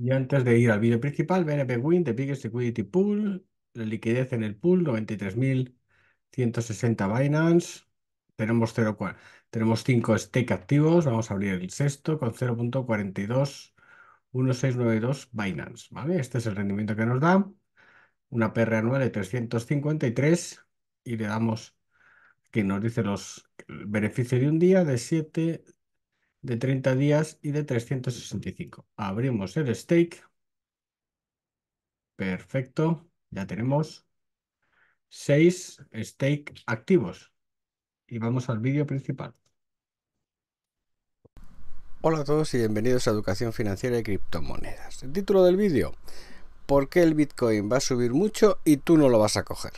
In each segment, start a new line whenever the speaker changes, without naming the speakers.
Y antes de ir al vídeo principal, BNP Win, The Biggest Security Pool, la liquidez en el pool, 93.160 Binance. Tenemos, 0, tenemos 5 stake activos, vamos a abrir el sexto con 0.421692 Binance. ¿vale? Este es el rendimiento que nos da, una PR anual de 353 y le damos que nos dice los beneficio de un día de 7 de 30 días y de 365. Abrimos el stake. Perfecto, ya tenemos 6 stake activos. Y vamos al vídeo principal. Hola a todos y bienvenidos a Educación Financiera y Criptomonedas. El título del vídeo, ¿por qué el Bitcoin va a subir mucho y tú no lo vas a coger?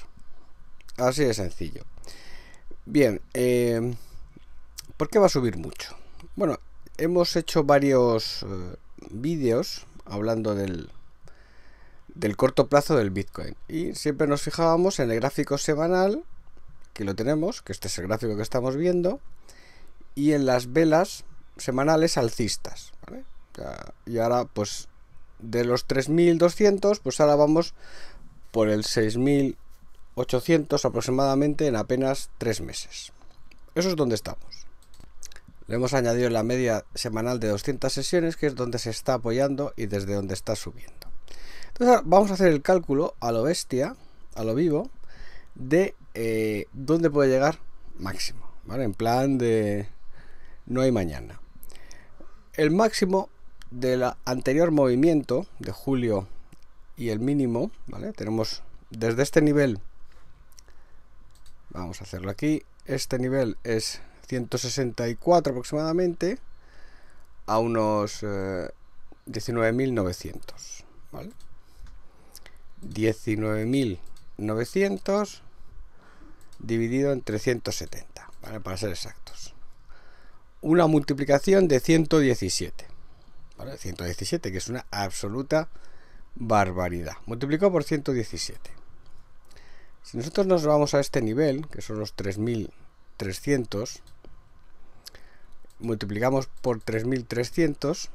Así de sencillo. Bien, eh, ¿por qué va a subir mucho? Bueno, hemos hecho varios eh, vídeos hablando del, corto plazo del Bitcoin. Y siempre nos fijábamos en el gráfico semanal, que lo tenemos, que este es el gráfico que estamos viendo, y en las velas semanales alcistas. y ahora, pues, de los 3.200, pues ahora vamos por el 6.800 aproximadamente en apenas tres meses. Eso es donde estamos. Le hemos añadido la media semanal de 200 sesiones, que es donde se está apoyando y desde donde está subiendo. Entonces vamos a hacer el cálculo a lo bestia, a lo vivo, de eh, dónde puede llegar máximo. En plan de no hay mañana. El máximo del anterior movimiento de julio y el mínimo, Tenemos desde este nivel, vamos a hacerlo aquí, este nivel es 164 aproximadamente a unos 19.900, eh, 19.900 dividido en 370, Para ser exactos. Una multiplicación de 117, 117, que es una absoluta barbaridad. Multiplicó por 117. Si nosotros nos vamos a este nivel, que son los 3.300, multiplicamos por 3.300,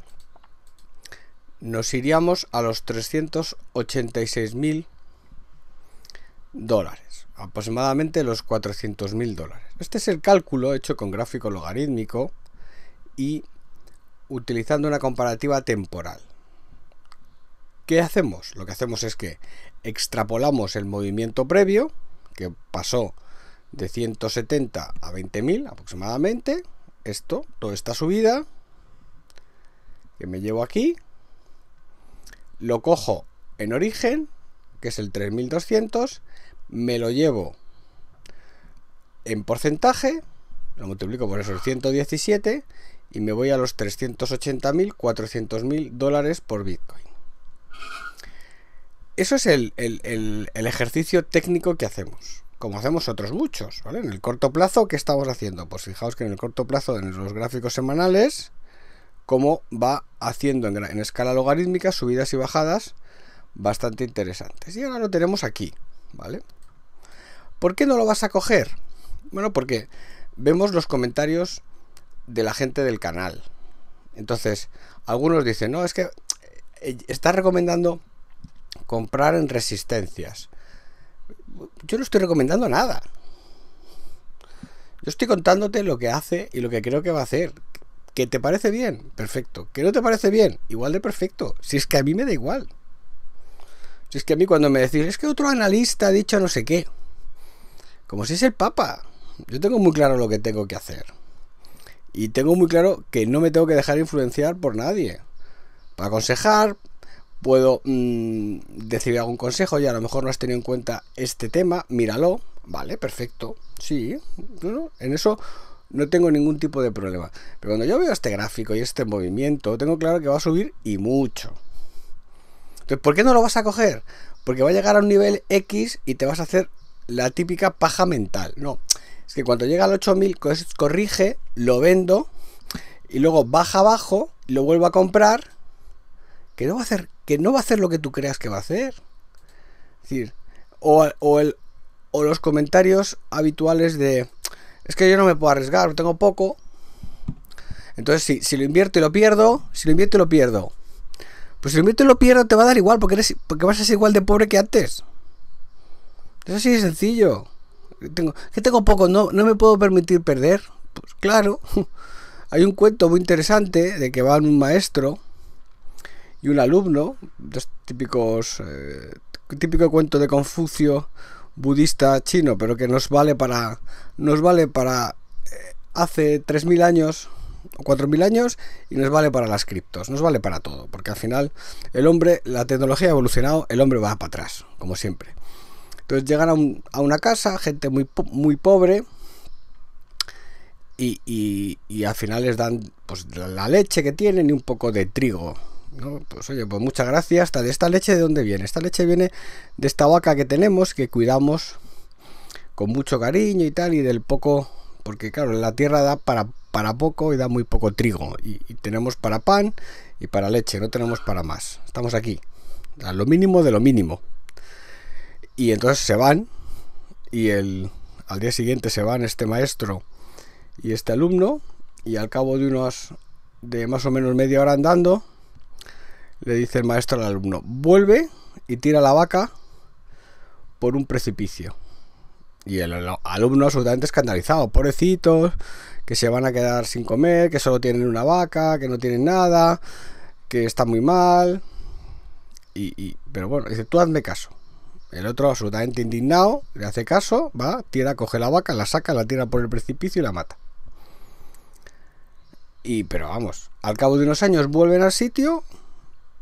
nos iríamos a los 386.000 dólares, aproximadamente los 400.000 dólares. Este es el cálculo hecho con gráfico logarítmico y utilizando una comparativa temporal. ¿Qué hacemos? Lo que hacemos es que extrapolamos el movimiento previo, que pasó de 170 a 20.000 aproximadamente, esto, toda esta subida, que me llevo aquí, lo cojo en origen, que es el 3200, me lo llevo en porcentaje, lo multiplico por esos 117 y me voy a los 380.000, mil dólares por Bitcoin. Eso es el, el, el ejercicio técnico que hacemos como hacemos otros muchos, ¿vale? En el corto plazo, ¿qué estamos haciendo? Pues fijaos que en el corto plazo, en los gráficos semanales, cómo va haciendo en, escala logarítmica subidas y bajadas bastante interesantes. Y ahora lo tenemos aquí, ¿vale? ¿Por qué no lo vas a coger? Bueno, porque vemos los comentarios de la gente del canal. Entonces, algunos dicen, no, es que eh, está recomendando comprar en resistencias yo no estoy recomendando nada. Yo estoy contándote lo que hace y lo que creo que va a hacer. ¿Qué te parece bien? Perfecto. ¿Que no te parece bien? Igual de perfecto. Si es que a mí me da igual. Si es que a mí cuando me decís, es que otro analista ha dicho no sé qué. Como si es el Papa. Yo tengo muy claro lo que tengo que hacer. Y tengo muy claro que no me tengo que dejar influenciar por nadie. Para aconsejar, puedo decirle mm, decir algún consejo y a lo mejor no has tenido en cuenta este tema, míralo, vale, perfecto, sí, en eso no tengo ningún tipo de problema. Pero cuando yo veo este gráfico y este movimiento, tengo claro que va a subir y mucho. Entonces, ¿por qué no lo vas a coger? Porque va a llegar a un nivel X y te vas a hacer la típica paja mental. No, es que cuando llega al 8000 corrige, lo vendo y luego baja abajo, lo vuelvo a comprar que no va a hacer, que no va a hacer lo que tú creas que va a hacer. decir, o, el, o los comentarios habituales de es que yo no me puedo arriesgar, tengo poco. Entonces, si, lo invierto y lo pierdo, si lo invierto y lo pierdo. Pues si lo invierto y lo pierdo, te va a dar igual, porque, eres, porque vas a ser igual de pobre que antes. Es así de sencillo. Tengo, que tengo poco, no, no me puedo permitir perder. Pues claro. Hay un cuento muy interesante de que va un maestro y un alumno, dos típicos, eh, típico cuento de Confucio budista chino, pero que nos vale para, nos vale para eh, hace 3.000 años o 4.000 años y nos vale para las criptos, nos vale para todo, porque al final el hombre, la tecnología ha evolucionado, el hombre va para atrás, como siempre. Entonces llegan a, a una casa, gente muy, muy pobre, y, y, al final les dan pues, la leche que tienen y un poco de trigo no, pues oye, pues muchas gracias. ¿De ¿esta leche de dónde viene? Esta leche viene de esta vaca que tenemos, que cuidamos con mucho cariño y tal, y del poco, porque claro, la tierra da para, para poco y da muy poco trigo. Y, y tenemos para pan y para leche, no tenemos para más. Estamos aquí, a lo mínimo de lo mínimo. Y entonces se van, y el, al día siguiente se van este maestro y este alumno, y al cabo de unos de más o menos media hora andando, le dice el maestro al alumno, vuelve y tira la vaca por un precipicio. Y el alumno absolutamente escandalizado, pobrecitos, que se van a quedar sin comer, que solo tienen una vaca, que no tienen nada, que está muy mal. Y, pero bueno, dice, tú hazme caso. El otro, absolutamente indignado, le hace caso, va, tira, coge la vaca, la saca, la tira por el precipicio y la mata. Y, pero vamos, al cabo de unos años vuelven al sitio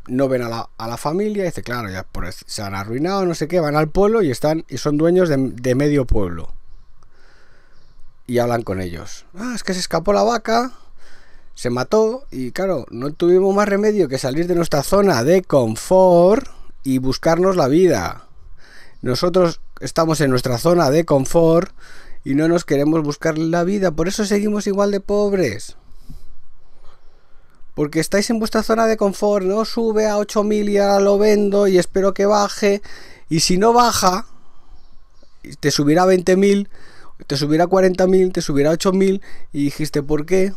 no ven a la, a la familia, y dice, claro, ya se han arruinado, no sé qué, van al pueblo y están y son dueños de, de medio pueblo. Y hablan con ellos. Ah, es que se escapó la vaca, se mató y claro, no tuvimos más remedio que salir de nuestra zona de confort y buscarnos la vida. Nosotros estamos en nuestra zona de confort y no nos queremos buscar la vida, por eso seguimos igual de pobres porque estáis en vuestra zona de confort, no sube a 8000 y ahora lo vendo y espero que baje. Y si no baja, te subirá a 20.000, te subirá a 40.000, te subirá a 8.000 y dijiste, ¿por qué?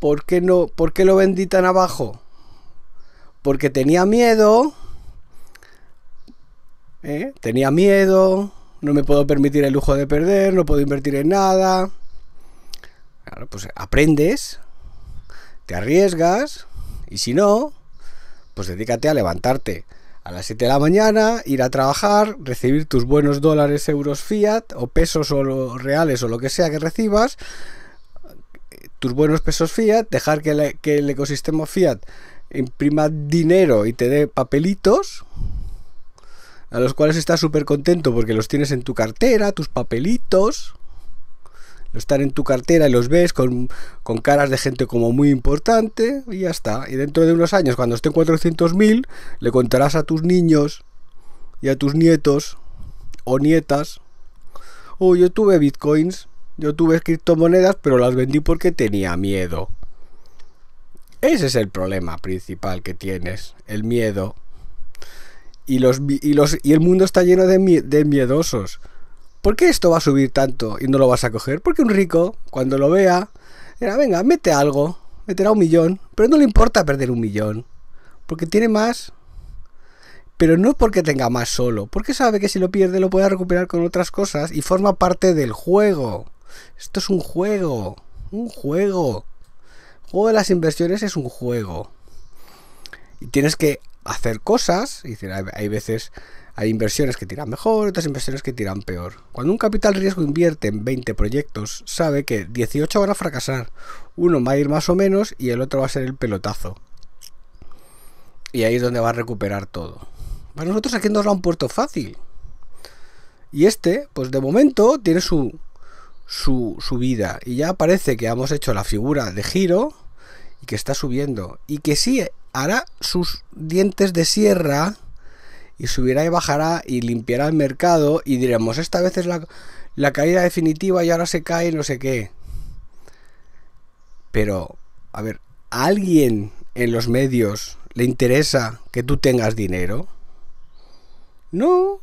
¿Por qué, no, ¿Por qué lo vendí tan abajo? Porque tenía miedo. ¿eh? Tenía miedo. No me puedo permitir el lujo de perder. No puedo invertir en nada. Claro, pues aprendes te arriesgas y si no, pues dedícate a levantarte a las 7 de la mañana, ir a trabajar, recibir tus buenos dólares, euros fiat o pesos o reales o lo que sea que recibas, tus buenos pesos fiat, dejar que, que el ecosistema fiat imprima dinero y te dé papelitos a los cuales estás súper contento porque los tienes en tu cartera, tus papelitos, estar en tu cartera y los ves con, caras de gente como muy importante y ya está. Y dentro de unos años, cuando estén 400.000, le contarás a tus niños y a tus nietos o nietas, oh, yo tuve bitcoins, yo tuve criptomonedas, pero las vendí porque tenía miedo. Ese es el problema principal que tienes, el miedo. Y, los, y, el mundo está lleno de, de miedosos. ¿por qué esto va a subir tanto y no lo vas a coger? Porque un rico, cuando lo vea, dirá, venga, mete algo, meterá un millón, pero no le importa perder un millón, porque tiene más, pero no es porque tenga más solo, porque sabe que si lo pierde lo puede recuperar con otras cosas y forma parte del juego. Esto es un juego, un juego. El juego de las inversiones es un juego. Y tienes que hacer cosas, y hay veces hay inversiones que tiran mejor, otras inversiones que tiran peor. Cuando un capital riesgo invierte en 20 proyectos, sabe que 18 van a fracasar. Uno va a ir más o menos y el otro va a ser el pelotazo. Y ahí es donde va a recuperar todo. Para nosotros aquí nos da un puerto fácil. Y este, pues de momento, tiene su, su, su vida. Y ya parece que hemos hecho la figura de giro y que está subiendo. Y que sí hará sus dientes de sierra y subirá y bajará y limpiará el mercado y diremos, esta vez es la, la caída definitiva y ahora se cae no sé qué. Pero, a ver, alguien en los medios le interesa que tú tengas dinero? No.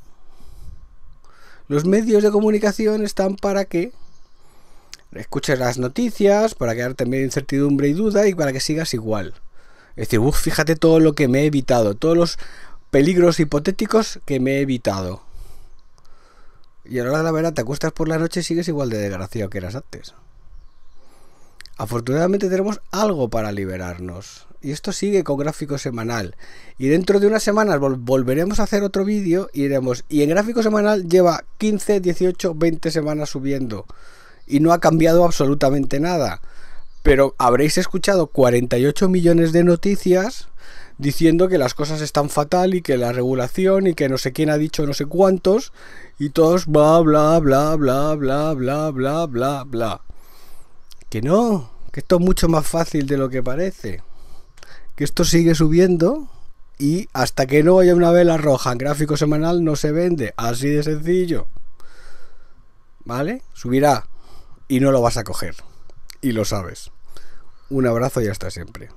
Los medios de comunicación están para que escuches las noticias, para quedarte también incertidumbre y duda y para que sigas igual. Es decir, fíjate todo lo que me he evitado, todos los peligros hipotéticos que me he evitado. Y ahora la verdad te acuestas por la noche sigues igual de desgraciado que eras antes. Afortunadamente tenemos algo para liberarnos. Y esto sigue con gráfico semanal. Y dentro de unas semanas volveremos a hacer otro vídeo y iremos. Y en gráfico semanal lleva 15, 18, 20 semanas subiendo. Y no ha cambiado absolutamente nada. Pero habréis escuchado 48 millones de noticias diciendo que las cosas están fatal y que la regulación y que no sé quién ha dicho no sé cuántos y todos bla bla bla bla bla bla bla bla bla. Que no, que esto es mucho más fácil de lo que parece. Que esto sigue subiendo y hasta que no haya una vela roja en gráfico semanal no se vende, así de sencillo. ¿Vale? Subirá y no lo vas a coger. Y lo sabes. Un abrazo y hasta siempre.